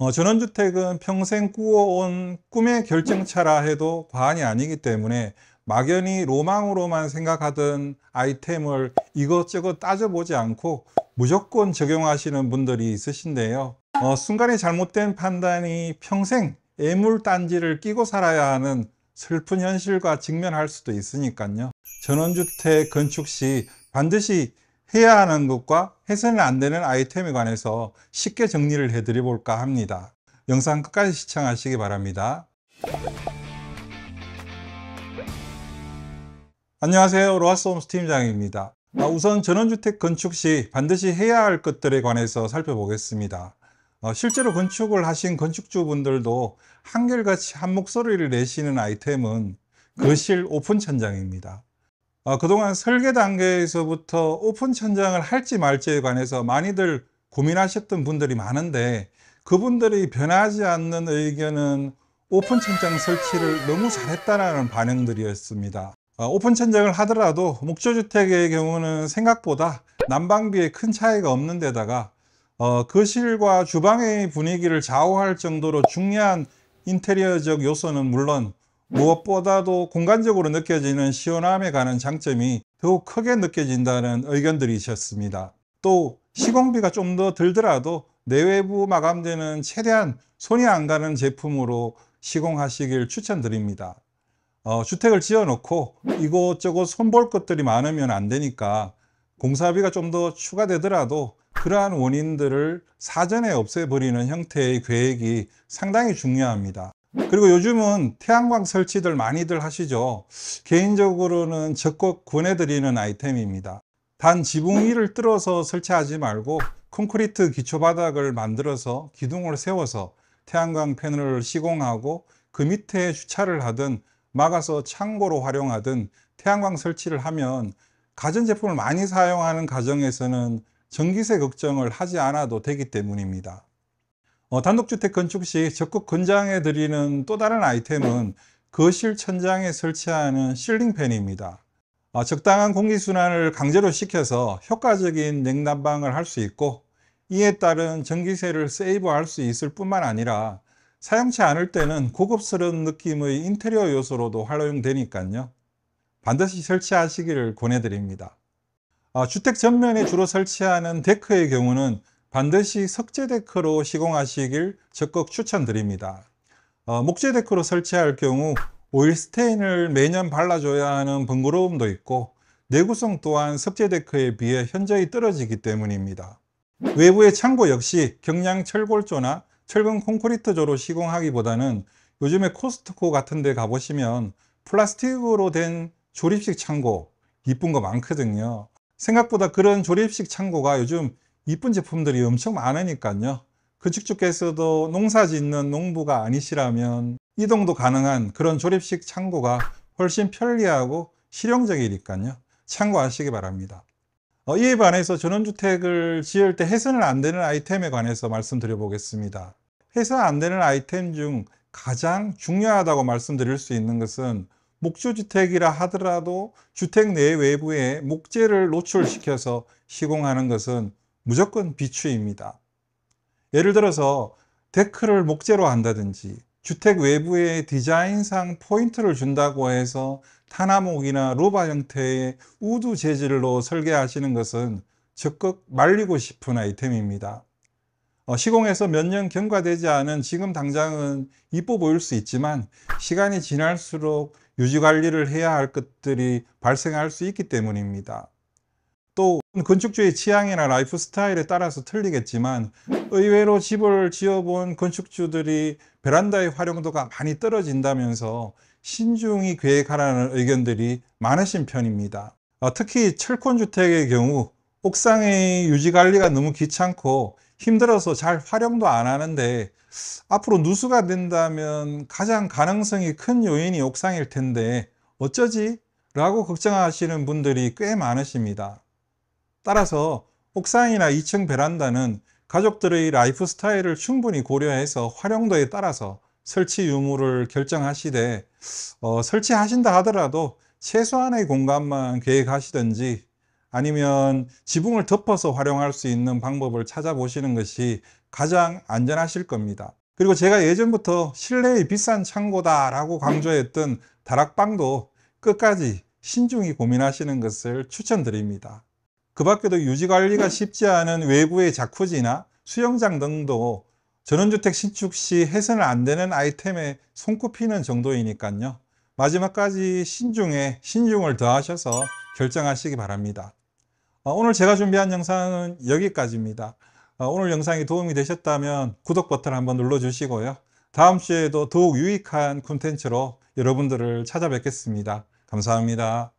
어, 전원주택은 평생 꾸어온 꿈의 결정차라 해도 과언이 아니기 때문에 막연히 로망으로만 생각하던 아이템을 이것저것 따져보지 않고 무조건 적용하시는 분들이 있으신데요. 어, 순간에 잘못된 판단이 평생 애물단지를 끼고 살아야 하는 슬픈 현실과 직면할 수도 있으니까요. 전원주택 건축 시 반드시 해야 하는 것과 해서는 안 되는 아이템에 관해서 쉽게 정리를 해드려 볼까 합니다. 영상 끝까지 시청하시기 바랍니다. 안녕하세요. 로하스홈스 팀장입니다. 아, 우선 전원주택 건축 시 반드시 해야 할 것들에 관해서 살펴보겠습니다. 어, 실제로 건축을 하신 건축주분들도 한결같이 한 목소리를 내시는 아이템은 거실 오픈 천장입니다. 어, 그동안 설계 단계에서부터 오픈 천장을 할지 말지에 관해서 많이들 고민하셨던 분들이 많은데 그분들이 변하지 않는 의견은 오픈 천장 설치를 너무 잘했다라는 반응들이었습니다. 어, 오픈 천장을 하더라도 목조주택의 경우는 생각보다 난방비에 큰 차이가 없는 데다가 어, 거실과 그 주방의 분위기를 좌우할 정도로 중요한 인테리어적 요소는 물론 무엇보다도 공간적으로 느껴지는 시원함에 관한 장점이 더욱 크게 느껴진다는 의견들이셨습니다. 또 시공비가 좀 더 들더라도 내외부 마감재는 최대한 손이 안 가는 제품으로 시공하시길 추천드립니다. 어, 주택을 지어놓고 이곳저곳 손볼 것들이 많으면 안 되니까 공사비가 좀 더 추가되더라도 그러한 원인들을 사전에 없애버리는 형태의 계획이 상당히 중요합니다. 그리고 요즘은 태양광 설치들 많이들 하시죠 개인적으로는 적극 권해드리는 아이템입니다 단 지붕 위를 뚫어서 설치하지 말고 콘크리트 기초 바닥을 만들어서 기둥을 세워서 태양광 패널을 시공하고 그 밑에 주차를 하든 막아서 창고로 활용하든 태양광 설치를 하면 가전제품을 많이 사용하는 가정에서는 전기세 걱정을 하지 않아도 되기 때문입니다 어, 단독주택 건축 시 적극 권장해 드리는 또 다른 아이템은 거실 그 천장에 설치하는 실링팬입니다. 아, 적당한 공기순환을 강제로 시켜서 효과적인 냉난방을 할 수 있고 이에 따른 전기세를 세이브할 수 있을 뿐만 아니라 사용치 않을 때는 고급스러운 느낌의 인테리어 요소로도 활용되니까요. 반드시 설치하시기를 권해드립니다. 아, 주택 전면에 주로 설치하는 데크의 경우는 반드시 석재 데크로 시공하시길 적극 추천드립니다. 어, 목재 데크로 설치할 경우 오일 스테인을 매년 발라줘야 하는 번거로움도 있고 내구성 또한 석재 데크에 비해 현저히 떨어지기 때문입니다. 외부의 창고 역시 경량 철골조나 철근 콘크리트조로 시공하기보다는 요즘에 코스트코 같은 데 가보시면 플라스틱으로 된 조립식 창고 이쁜 거 많거든요 생각보다 그런 조립식 창고가 요즘 이쁜 제품들이 엄청 많으니까요. 그 직주께서도 농사 짓는 농부가 아니시라면 이동도 가능한 그런 조립식 창고가 훨씬 편리하고 실용적이니까요. 참고하시기 바랍니다. 어, 이에 반해서 전원주택을 지을 때해서는안 되는 아이템에 관해서 말씀드려 보겠습니다. 해서안 되는 아이템 중 가장 중요하다고 말씀드릴 수 있는 것은 목조주택이라 하더라도 주택 내 외부에 목재를 노출시켜서 시공하는 것은 무조건 비추입니다. 예를 들어서 데크를 목재로 한다든지 주택 외부에 디자인상 포인트를 준다고 해서 타나목이나 로바 형태의 우드 재질로 설계하시는 것은 적극 말리고 싶은 아이템입니다. 어, 시공에서 몇 년 경과되지 않은 지금 당장은 이뻐 보일 수 있지만 시간이 지날수록 유지관리를 해야 할 것들이 발생할 수 있기 때문입니다. 건축주의 취향이나 라이프 스타일에 따라서 틀리겠지만 의외로 집을 지어본 건축주들이 베란다의 활용도가 많이 떨어진다면서 신중히 계획하라는 의견들이 많으신 편입니다. 아, 특히 철권주택의 경우 옥상의 유지관리가 너무 귀찮고 힘들어서 잘 활용도 안 하는데 앞으로 누수가 된다면 가장 가능성이 큰 요인이 옥상일 텐데 어쩌지? 라고 걱정하시는 분들이 꽤 많으십니다. 따라서 옥상이나 2층 베란다는 가족들의 라이프 스타일을 충분히 고려해서 활용도에 따라서 설치 유무를 결정하시되 어, 설치하신다 하더라도 최소한의 공간만 계획하시든지 아니면 지붕을 덮어서 활용할 수 있는 방법을 찾아보시는 것이 가장 안전하실 겁니다. 그리고 제가 예전부터 실내의 비싼 창고다 라고 강조했던 다락방도 끝까지 신중히 고민하시는 것을 추천드립니다. 그 밖에도 유지관리가 쉽지 않은 외부의 자쿠지나 수영장 등도 전원주택 신축 시 해서는 안 되는 아이템에 손꼽히는 정도이니까요. 마지막까지 신중에 신중을 더하셔서 결정하시기 바랍니다. 어, 오늘 제가 준비한 영상은 여기까지입니다. 어, 오늘 영상이 도움이 되셨다면 구독 버튼 한번 눌러주시고요. 다음 주에도 더욱 유익한 콘텐츠로 여러분들을 찾아뵙겠습니다. 감사합니다.